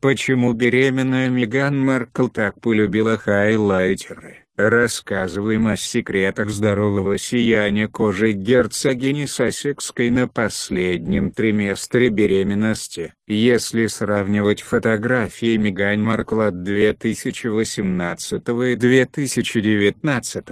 Почему беременная Меган Маркл так полюбила хайлайтеры? Рассказываем о секретах здорового сияния кожи герцогини Сосекской на последнем триместре беременности. Если сравнивать фотографии Меган Маркл от 2018 и 2019,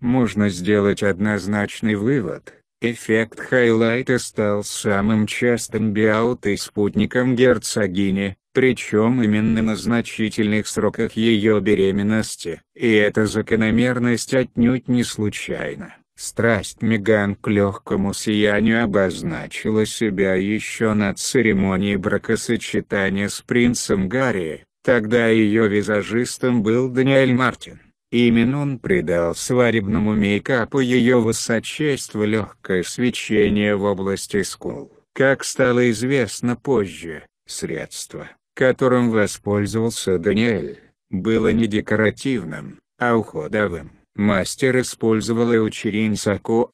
можно сделать однозначный вывод. Эффект хайлайта стал самым частым биаут и спутником герцогини, причем именно на значительных сроках ее беременности, и эта закономерность отнюдь не случайна. Страсть Меган к легкому сиянию обозначила себя еще на церемонии бракосочетания с принцем Гарри, тогда ее визажистом был Даниэль Мартин. Именно он придал свадебному мейкапу ее высочеству легкое свечение в области скул, как стало известно позже, средства которым воспользовался Даниэль, было не декоративным, а уходовым. Мастер использовал эучерин сако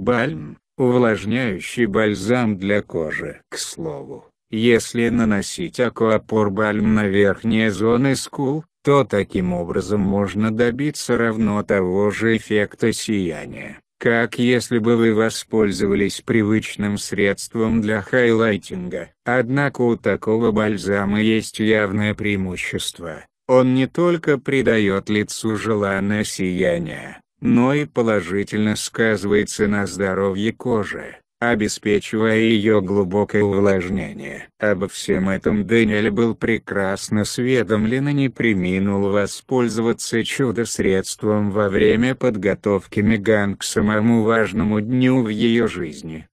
бальм, увлажняющий бальзам для кожи. К слову, если наносить бальм на верхние зоны скул, то таким образом можно добиться равно того же эффекта сияния как если бы вы воспользовались привычным средством для хайлайтинга. Однако у такого бальзама есть явное преимущество. Он не только придает лицу желанное сияние, но и положительно сказывается на здоровье кожи обеспечивая ее глубокое увлажнение. Обо всем этом Дэниэль был прекрасно сведомлен и не приминул воспользоваться чудо-средством во время подготовки Меган к самому важному дню в ее жизни.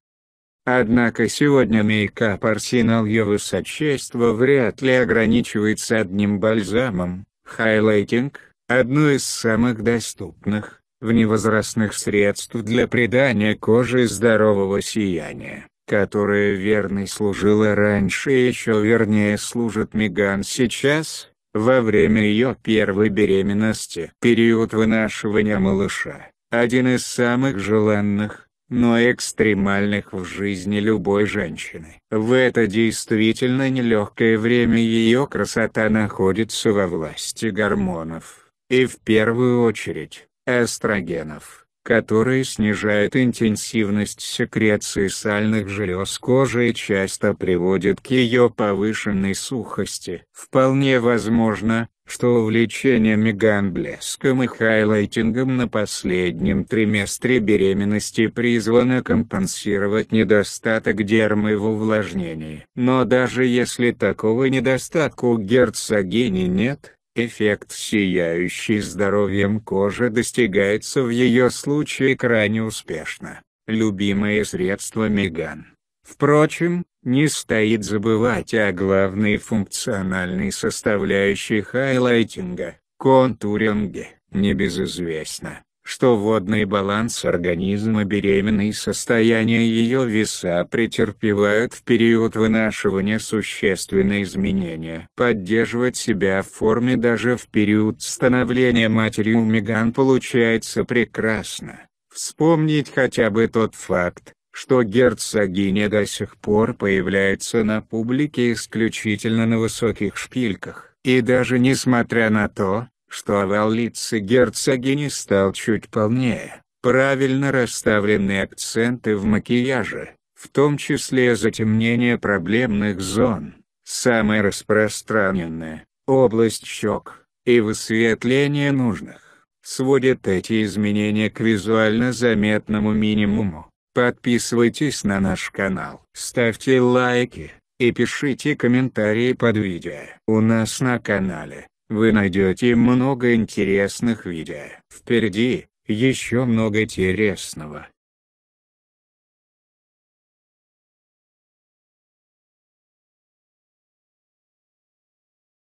Однако сегодня мейкап-арсенал ее высочества вряд ли ограничивается одним бальзамом, хайлайтинг, одной из самых доступных, вневозрастных средств для придания коже здорового сияния, которое верной служило раньше и еще вернее служит Меган сейчас, во время ее первой беременности. Период вынашивания малыша – один из самых желанных, но экстремальных в жизни любой женщины. В это действительно нелегкое время ее красота находится во власти гормонов, и в первую очередь, эстрогенов, которые снижают интенсивность секреции сальных желез кожи и часто приводят к ее повышенной сухости. Вполне возможно, что увлечениями гамблеском и хайлайтингом на последнем триместре беременности призвано компенсировать недостаток дермы в увлажнении. Но даже если такого недостатка у герцогини нет, Эффект сияющей здоровьем кожи достигается в ее случае крайне успешно. Любимое средство Меган. Впрочем, не стоит забывать о главной функциональной составляющей хайлайтинга – контуринге. Небезызвестно, что водный баланс организма беременной и состояние ее веса претерпевают в период вынашивания существенные изменения. Поддерживать себя в форме даже в период становления матери у Меган получается прекрасно. Вспомнить хотя бы тот факт, что герцогиня до сих пор появляется на публике исключительно на высоких шпильках. И даже несмотря на то, что овал лица герцогини стал чуть полнее, правильно расставлены акценты в макияже, в том числе затемнение проблемных зон, самая распространенная, область щек, и высветление нужных, сводят эти изменения к визуально заметному минимуму. Подписывайтесь на наш канал, ставьте лайки и пишите комментарии под видео. У нас на канале вы найдете много интересных видео. Впереди, еще много интересного.